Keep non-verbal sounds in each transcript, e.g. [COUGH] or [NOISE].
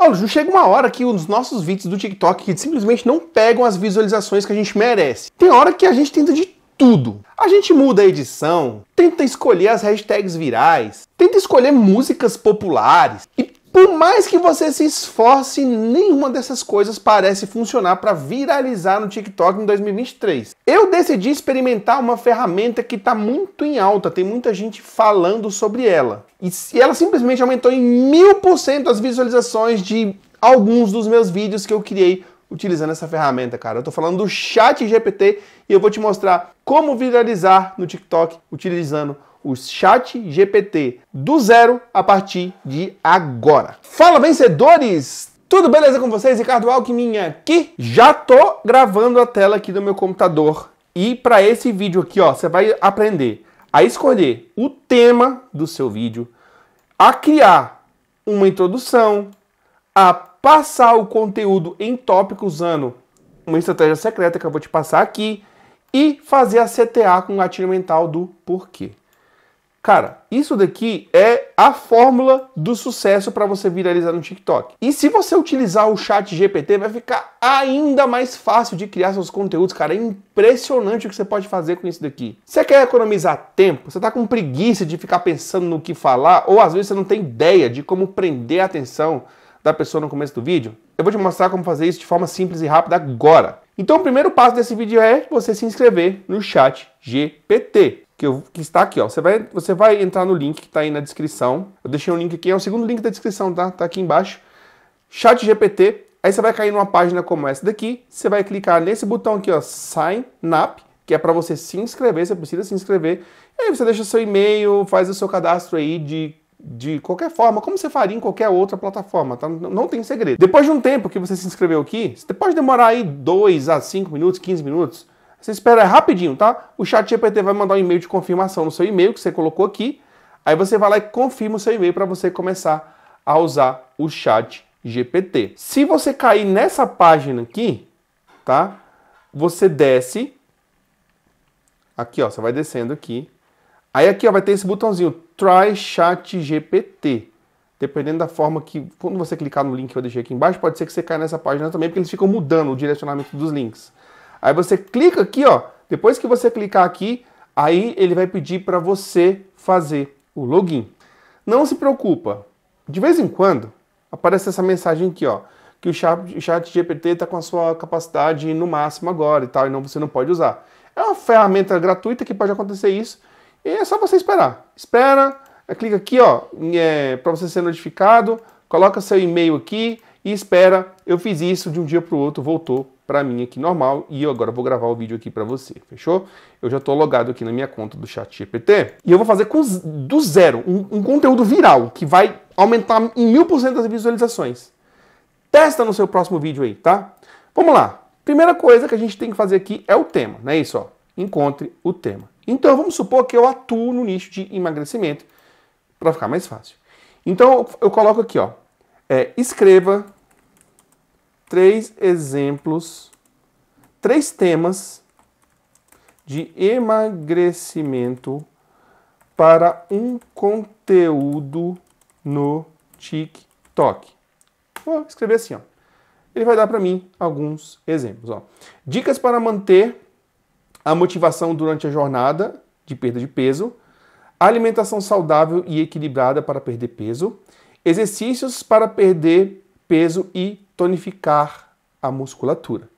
Olha, não chega uma hora que os nossos vídeos do TikTok simplesmente não pegam as visualizações que a gente merece. Tem hora que a gente tenta de tudo. A gente muda a edição, tenta escolher as hashtags virais, tenta escolher músicas populares e por mais que você se esforce, nenhuma dessas coisas parece funcionar para viralizar no TikTok em 2023. Eu decidi experimentar uma ferramenta que está muito em alta, tem muita gente falando sobre ela. E ela simplesmente aumentou em mil por cento as visualizações de alguns dos meus vídeos que eu criei utilizando essa ferramenta, cara. Eu tô falando do Chat GPT e eu vou te mostrar como viralizar no TikTok utilizando os Chat GPT do zero a partir de agora. Fala vencedores! Tudo beleza com vocês? Ricardo Alckmin aqui. Já tô gravando a tela aqui do meu computador e para esse vídeo aqui, ó, você vai aprender a escolher o tema do seu vídeo, a criar uma introdução, a passar o conteúdo em tópico usando uma estratégia secreta que eu vou te passar aqui e fazer a CTA com o gatilho mental do porquê. Cara, isso daqui é a fórmula do sucesso para você viralizar no TikTok. E se você utilizar o Chat GPT, vai ficar ainda mais fácil de criar seus conteúdos, cara. É impressionante o que você pode fazer com isso daqui. Você quer economizar tempo? Você tá com preguiça de ficar pensando no que falar ou às vezes você não tem ideia de como prender a atenção da pessoa no começo do vídeo? Eu vou te mostrar como fazer isso de forma simples e rápida agora. Então, o primeiro passo desse vídeo é você se inscrever no Chat GPT que, eu, que, está aqui, ó. Você vai, você vai entrar no link que está aí na descrição. Eu deixei um link aqui, é o segundo link da descrição, tá? Tá aqui embaixo. Chat GPT. Aí você vai cair numa página como essa daqui. Você vai clicar nesse botão aqui, ó, Sign Up, que é para você se inscrever. Você precisa se inscrever. E aí você deixa seu e-mail, faz o seu cadastro aí de de qualquer forma, como você faria em qualquer outra plataforma, tá? Não tem segredo. Depois de um tempo que você se inscreveu aqui, você pode demorar aí 2 a 5 minutos, 15 minutos, você espera rapidinho, tá? O chat GPT vai mandar um e-mail de confirmação no seu e-mail que você colocou aqui. Aí você vai lá e confirma o seu e-mail para você começar a usar o chat GPT. Se você cair nessa página aqui, tá? Você desce aqui, ó, você vai descendo aqui. Aí aqui ó, vai ter esse botãozinho Try Chat GPT. Dependendo da forma que quando você clicar no link que eu deixei aqui embaixo, pode ser que você caia nessa página também, porque eles ficam mudando o direcionamento dos links. Aí você clica aqui, ó. Depois que você clicar aqui, aí ele vai pedir para você fazer o login. Não se preocupa. De vez em quando aparece essa mensagem aqui, ó, que o chat, o chat GPT está com a sua capacidade no máximo agora e tal, e não você não pode usar. É uma ferramenta gratuita que pode acontecer isso. E é só você esperar. Espera, clica aqui, ó, é, para você ser notificado. Coloca seu e-mail aqui e espera. Eu fiz isso de um dia para o outro, voltou para mim aqui normal e eu agora vou gravar o vídeo aqui para você, fechou? Eu já estou logado aqui na minha conta do chat GPT e eu vou fazer com, do zero um, um conteúdo viral que vai aumentar em mil por cento as visualizações. Testa no seu próximo vídeo aí, tá? Vamos lá. Primeira coisa que a gente tem que fazer aqui é o tema, não é isso? Ó. Encontre o tema. Então vamos supor que eu atuo no nicho de emagrecimento para ficar mais fácil. Então eu coloco aqui, ó, é, escreva três exemplos, três temas de emagrecimento para um conteúdo no TikTok. Vou escrever assim, ó. Ele vai dar para mim alguns exemplos, ó. Dicas para manter a motivação durante a jornada de perda de peso, alimentação saudável e equilibrada para perder peso, exercícios para perder peso e tonificar a musculatura.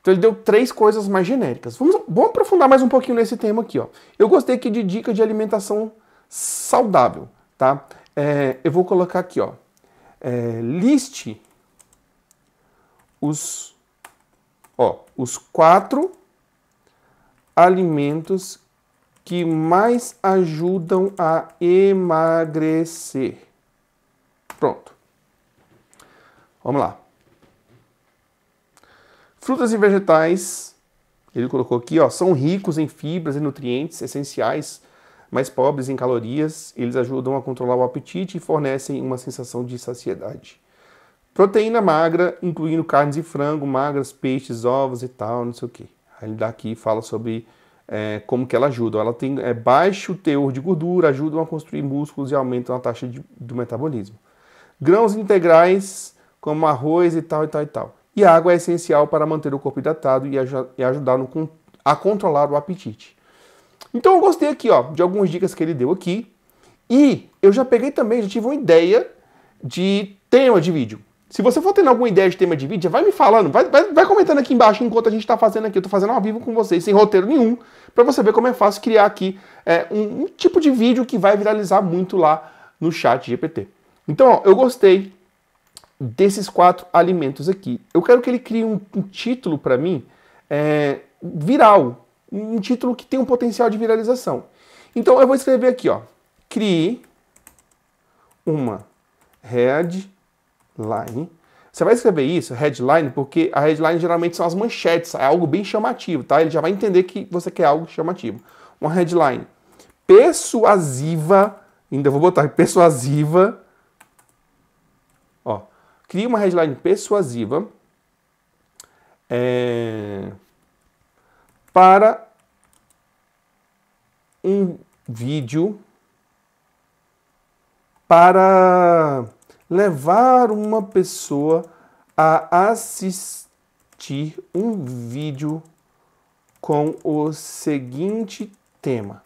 Então ele deu três coisas mais genéricas. Vamos, vamos aprofundar mais um pouquinho nesse tema aqui. Ó. Eu gostei aqui de dica de alimentação saudável. Tá? É, eu vou colocar aqui, ó. É, liste os, ó, os quatro alimentos que mais ajudam a emagrecer. Pronto. Vamos lá. Frutas e vegetais, ele colocou aqui, ó, são ricos em fibras e nutrientes essenciais, mas pobres em calorias. Eles ajudam a controlar o apetite e fornecem uma sensação de saciedade. Proteína magra, incluindo carnes e frango, magras, peixes, ovos e tal, não sei o que. Ele daqui fala sobre é, como que ela ajuda. Ela tem é, baixo teor de gordura, ajudam a construir músculos e aumentam a taxa de, do metabolismo. Grãos integrais, como arroz e tal e tal e tal. E a água é essencial para manter o corpo hidratado e, aj e ajudar no, a controlar o apetite. Então eu gostei aqui ó, de algumas dicas que ele deu aqui. E eu já peguei também, já tive uma ideia de tema de vídeo. Se você for tendo alguma ideia de tema de vídeo, já vai me falando, vai, vai, vai comentando aqui embaixo enquanto a gente está fazendo aqui. Eu estou fazendo ao vivo com vocês, sem roteiro nenhum, para você ver como é fácil criar aqui é, um, um, tipo de vídeo que vai viralizar muito lá no chat GPT. Então, ó, eu gostei desses quatro alimentos aqui. Eu quero que ele crie um, um título para mim é, viral, um título que tem um potencial de viralização. Então eu vou escrever aqui, ó, crie uma headline. Você vai escrever isso, headline, porque a headline geralmente são as manchetes, é algo bem chamativo, tá? Ele já vai entender que você quer algo chamativo. Uma headline persuasiva, ainda vou botar persuasiva Cria uma headline persuasiva é, para um vídeo para levar uma pessoa a assistir um vídeo com o seguinte tema.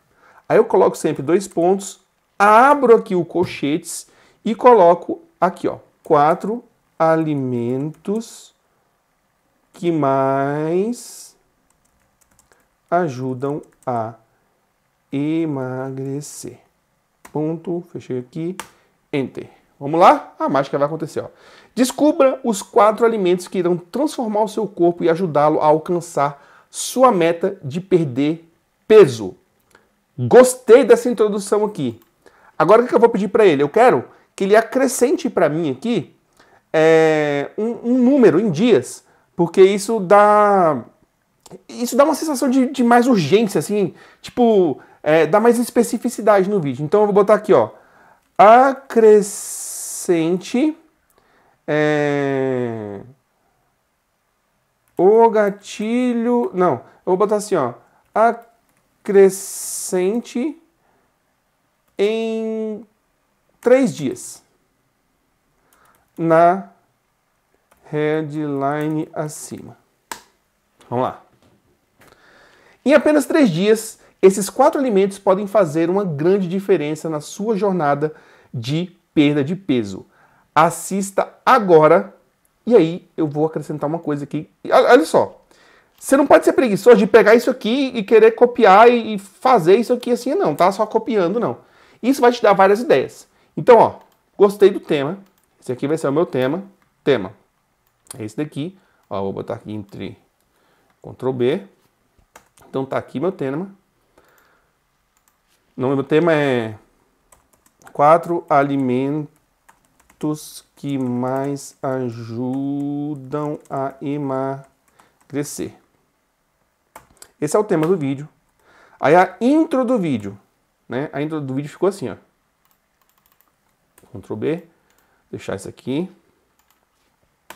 Aí eu coloco sempre dois pontos, abro aqui o colchetes e coloco aqui, ó, quatro alimentos que mais ajudam a emagrecer. Ponto, fechei aqui, enter. Vamos lá? A mágica vai acontecer. Ó. Descubra os quatro alimentos que irão transformar o seu corpo e ajudá-lo a alcançar sua meta de perder peso. Gostei dessa introdução aqui. Agora o que eu vou pedir para ele? Eu quero que ele acrescente para mim aqui é, um, um, número em dias, porque isso dá isso dá uma sensação de, de mais urgência, assim, tipo, é, dá mais especificidade no vídeo. Então eu vou botar aqui, ó, acrescente é, o gatilho, não, eu vou botar assim, ó, acrescente em três dias na headline acima. Vamos lá. Em apenas três dias, esses quatro alimentos podem fazer uma grande diferença na sua jornada de perda de peso. Assista agora. E aí eu vou acrescentar uma coisa aqui. Olha só. Você não pode ser preguiçoso de pegar isso aqui e querer copiar e fazer isso aqui assim, não, tá? Só copiando, não. Isso vai te dar várias ideias. Então, ó, gostei do tema. Esse aqui vai ser o meu tema, tema. É esse daqui, ó, vou botar aqui entre Ctrl B. Então tá aqui meu tema. O nome do tema é quatro alimentos que mais ajudam a emagrecer. Esse é o tema do vídeo. Aí a intro do vídeo, né? A intro do vídeo ficou assim, ó. Ctrl B deixar isso aqui.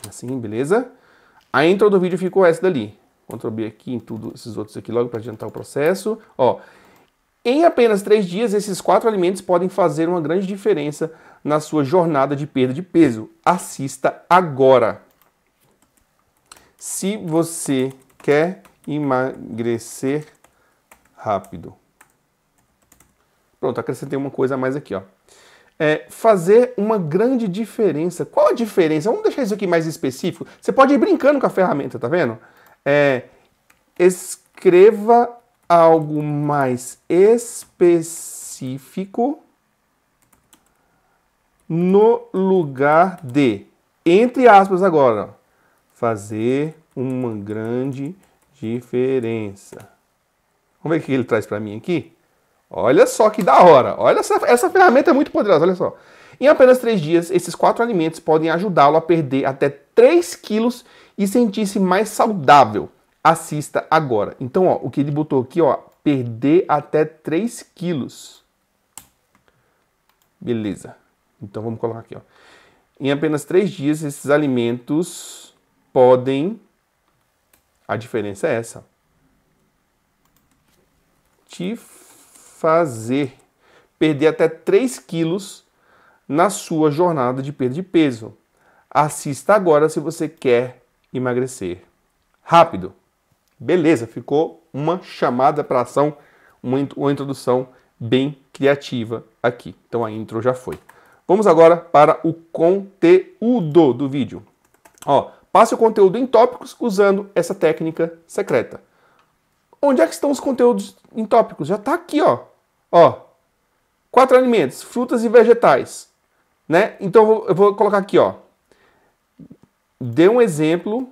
Assim, beleza? A intro do vídeo ficou essa dali. Ctrl B aqui em tudo, esses outros aqui logo para adiantar o processo. Ó, em apenas três dias, esses quatro alimentos podem fazer uma grande diferença na sua jornada de perda de peso. Assista agora. Se você quer emagrecer rápido. Pronto, acrescentei uma coisa a mais aqui, ó é, fazer uma grande diferença. Qual a diferença? Vamos deixar isso aqui mais específico. Você pode ir brincando com a ferramenta, tá vendo? É, escreva algo mais específico no lugar de, entre aspas agora, fazer uma grande diferença. Vamos ver o que ele traz para mim aqui? Olha só que da hora. Olha essa, essa ferramenta é muito poderosa, olha só. Em apenas três dias, esses quatro alimentos podem ajudá-lo a perder até 3 quilos e sentir-se mais saudável. Assista agora. Então, ó, o que ele botou aqui, ó, perder até 3 quilos. Beleza. Então vamos colocar aqui, ó. Em apenas três dias, esses alimentos podem. A diferença é essa. Dif fazer perder até 3 quilos na sua jornada de perda de peso. Assista agora se você quer emagrecer rápido. Beleza, ficou uma chamada para ação, uma introdução bem criativa aqui. Então a intro já foi. Vamos agora para o conteúdo do vídeo. Ó, passe o conteúdo em tópicos usando essa técnica secreta. Onde é que estão os conteúdos em tópicos? Já está aqui, ó. Ó. Quatro alimentos, frutas e vegetais, né? Então eu vou colocar aqui, ó. Dê um exemplo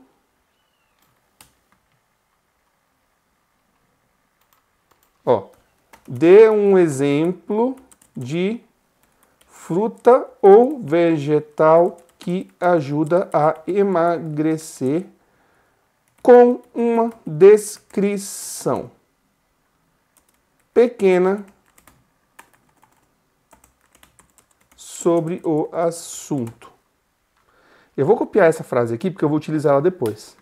Ó, dê um exemplo de fruta ou vegetal que ajuda a emagrecer com uma descrição pequena sobre o assunto. Eu vou copiar essa frase aqui porque eu vou utilizar ela depois.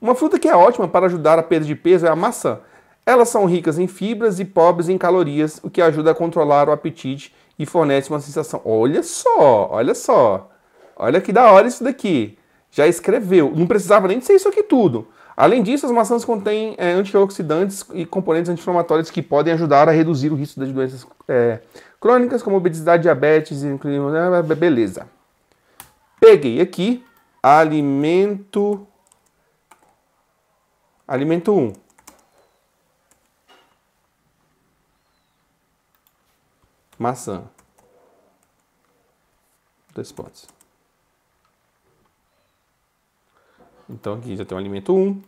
Uma fruta que é ótima para ajudar a perda de peso é a maçã. Elas são ricas em fibras e pobres em calorias, o que ajuda a controlar o apetite e fornece uma sensação. Olha só, olha só. Olha que da hora isso daqui já escreveu. Não precisava nem de ser isso aqui tudo. Além disso, as maçãs contêm é, antioxidantes e componentes anti-inflamatórios que podem ajudar a reduzir o risco de doenças é, crônicas, como obesidade, diabetes, e né, né, né, beleza. Peguei aqui alimento alimento 1. Maçã. Dois pontos. Então aqui já tem o alimento 1.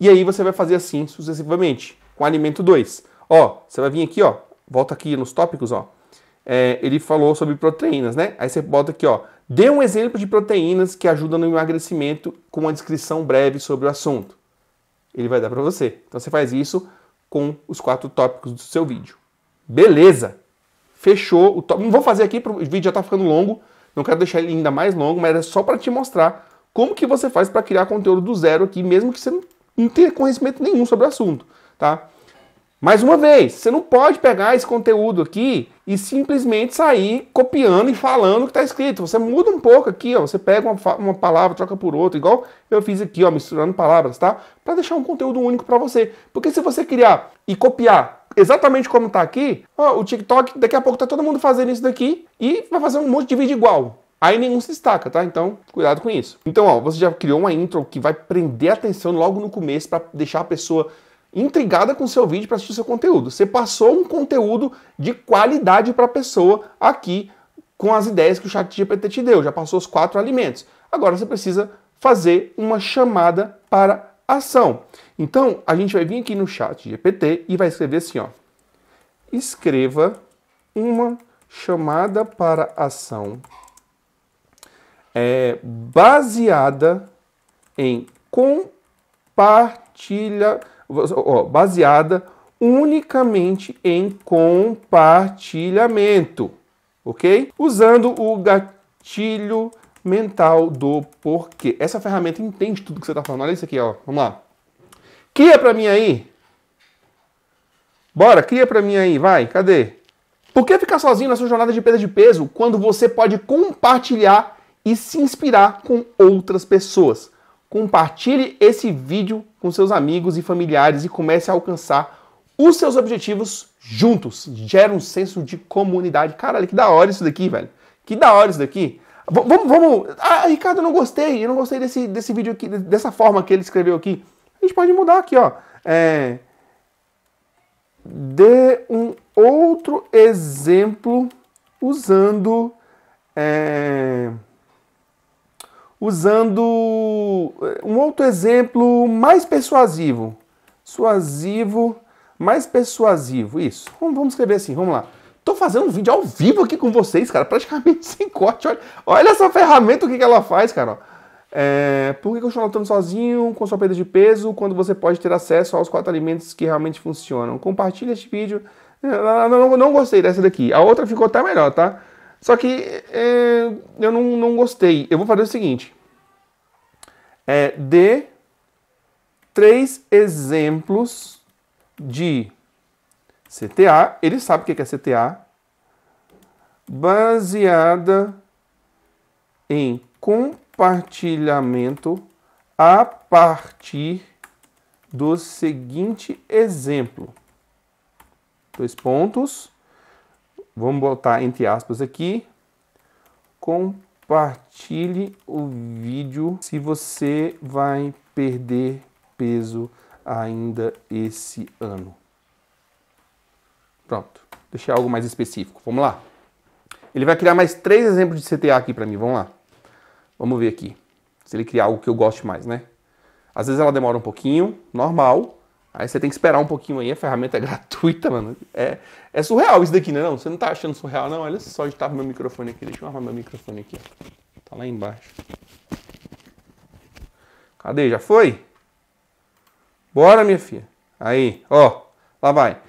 E aí você vai fazer assim sucessivamente, com o alimento 2. Ó, você vai vir aqui, ó, volta aqui nos tópicos, ó. É, ele falou sobre proteínas, né? Aí você bota aqui, ó, dê um exemplo de proteínas que ajudam no emagrecimento com uma descrição breve sobre o assunto. Ele vai dar para você. Então você faz isso com os quatro tópicos do seu vídeo. Beleza! Fechou o tópico. Não vou fazer aqui, o vídeo já tá ficando longo. Não quero deixar ele ainda mais longo, mas é só para te mostrar como que você faz para criar conteúdo do zero aqui, mesmo que você não tenha conhecimento nenhum sobre o assunto, tá? Mais uma vez, você não pode pegar esse conteúdo aqui e simplesmente sair copiando e falando o que está escrito. Você muda um pouco aqui, ó. Você pega uma, uma, palavra, troca por outra, igual eu fiz aqui, ó, misturando palavras, tá? Para deixar um conteúdo único para você. Porque se você criar e copiar exatamente como está aqui, ó, o TikTok, daqui a pouco tá todo mundo fazendo isso daqui e vai fazer um monte de vídeo igual. Aí nenhum se destaca, tá? Então, cuidado com isso. Então, ó, você já criou uma intro que vai prender a atenção logo no começo para deixar a pessoa intrigada com seu vídeo para assistir seu conteúdo. Você passou um conteúdo de qualidade para a pessoa aqui com as ideias que o chat GPT te deu. Já passou os quatro alimentos. Agora você precisa fazer uma chamada para ação. Então, a gente vai vir aqui no chat GPT e vai escrever assim, ó. Escreva uma chamada para ação é, baseada em compartilha, ó, baseada unicamente em compartilhamento, ok? Usando o gatilho mental do porquê. Essa ferramenta entende tudo que você está falando. Olha isso aqui, ó. Vamos lá. Cria para mim aí. Bora, cria para mim aí, vai. Cadê? Por que ficar sozinho na sua jornada de perda de peso quando você pode compartilhar e se inspirar com outras pessoas? Compartilhe esse vídeo com seus amigos e familiares e comece a alcançar os seus objetivos juntos. Gera um senso de comunidade. Caralho, que da hora isso daqui, velho. Que da hora isso daqui. Vamos, vamos. Ah, Ricardo, eu não gostei. Eu não gostei desse, desse vídeo aqui, dessa forma que ele escreveu aqui. A gente pode mudar aqui, ó. É, dê um outro exemplo usando. É, usando é, um outro exemplo mais persuasivo. Suasivo, mais persuasivo. Isso. Vamos, vamos escrever assim, vamos lá. Estou fazendo um vídeo ao vivo aqui com vocês, cara, praticamente [LAUGHS] sem corte. Olha, olha essa ferramenta, o que, que ela faz, cara. É, por que eu estou lutando sozinho com sua perda de peso quando você pode ter acesso aos quatro alimentos que realmente funcionam? Compartilhe este vídeo. É, não, não, não gostei dessa daqui. A outra ficou até melhor, tá? Só que é, eu não, não gostei. Eu vou fazer o seguinte. É, dê três exemplos de CTA, ele sabe o que é CTA, baseada em compartilhamento a partir do seguinte exemplo. Dois pontos. Vamos botar entre aspas aqui. Compartilhe o vídeo se você vai perder peso ainda esse ano. Pronto. Deixei algo mais específico. Vamos lá. Ele vai criar mais três exemplos de CTA aqui para mim. Vamos lá. Vamos ver aqui. Se ele criar algo que eu goste mais, né? Às vezes ela demora um pouquinho, normal. Aí você tem que esperar um pouquinho aí. A ferramenta é [LAUGHS] gratuita, mano. É, é surreal isso daqui, né? Não, você não tá achando surreal, não? Olha só onde tá meu microfone aqui. Deixa eu arrumar meu microfone aqui. Tá lá embaixo. Cadê? Já foi? Bora, minha filha. Aí, ó. Lá vai.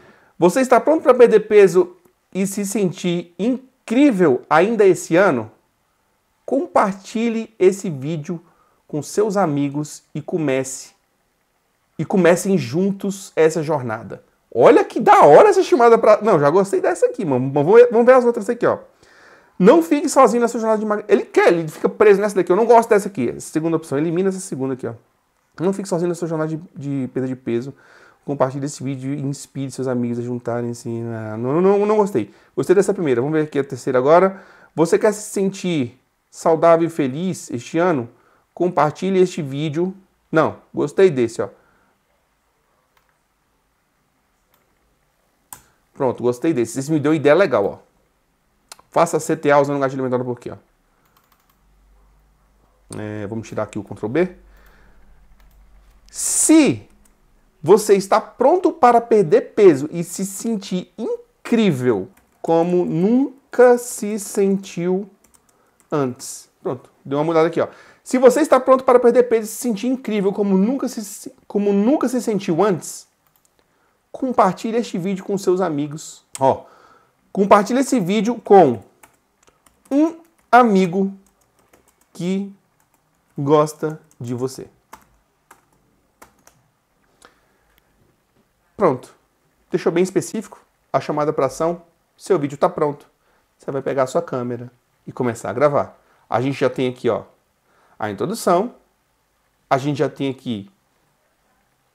Você está pronto para perder peso e se sentir incrível ainda esse ano? Compartilhe esse vídeo com seus amigos e comece e comecem juntos essa jornada. Olha que da hora essa chamada para. Não, já gostei dessa aqui, mano. Vamos ver as outras aqui, ó. Não fique sozinho nessa jornada de emagrecimento. Ele quer, ele fica preso nessa daqui. Eu não gosto dessa aqui. segunda opção. Elimina essa segunda aqui, ó. Não fique sozinho nessa jornada de, de perda de peso compartilhe esse vídeo e inspire seus amigos a juntarem-se. Assim, não, não, não gostei. Gostei dessa primeira. Vamos ver aqui a terceira agora. Você quer se sentir saudável e feliz este ano? Compartilhe este vídeo. Não, gostei desse, ó. Pronto, gostei desse. Esse me deu ideia legal, ó. Faça CTA usando o gatilho mental por ó. É, vamos tirar aqui o Ctrl B. Se você está pronto para perder peso e se sentir incrível como nunca se sentiu antes. Pronto, deu uma mudada aqui, ó. Se você está pronto para perder peso e se sentir incrível como nunca se, como nunca se sentiu antes, compartilhe este vídeo com seus amigos. Ó, compartilhe esse vídeo com um amigo que gosta de você. Pronto. Deixou bem específico a chamada para ação, seu vídeo está pronto. Você vai pegar a sua câmera e começar a gravar. A gente já tem aqui ó, a introdução, a gente já tem aqui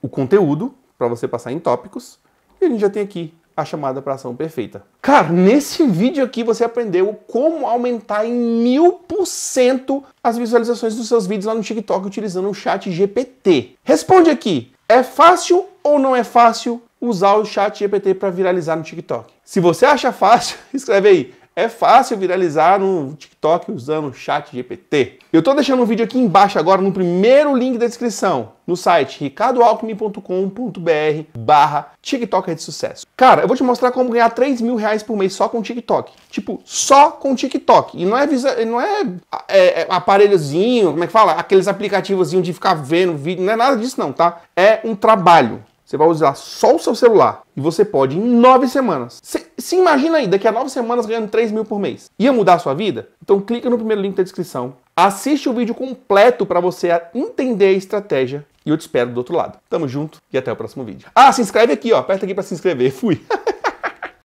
o conteúdo para você passar em tópicos e a gente já tem aqui a chamada para ação perfeita. Cara, nesse vídeo aqui você aprendeu como aumentar em mil por cento as visualizações dos seus vídeos lá no TikTok utilizando o chat GPT. Responde aqui, é fácil ou não é fácil usar o chat GPT para viralizar no TikTok? Se você acha fácil, [LAUGHS] escreve aí. É fácil viralizar no TikTok usando o chat GPT. Eu tô deixando um vídeo aqui embaixo agora no primeiro link da descrição, no site ricardoalckmin.com.br barra TikTok é de sucesso. Cara, eu vou te mostrar como ganhar 3 mil reais por mês só com TikTok. Tipo, só com TikTok. E não é, visa, não é, é, é aparelhozinho, como é que fala? Aqueles aplicativos de ficar vendo vídeo, não é nada disso não, tá? É um trabalho. Você vai usar só o seu celular e você pode em nove semanas. Se, se imagina aí, daqui a nove semanas ganhando 3 mil por mês. Ia mudar a sua vida? Então clica no primeiro link da descrição, assiste o vídeo completo para você entender a estratégia e eu te espero do outro lado. Tamo junto e até o próximo vídeo. Ah, se inscreve aqui, ó. Aperta aqui para se inscrever. [LAUGHS] Fui. [LAUGHS]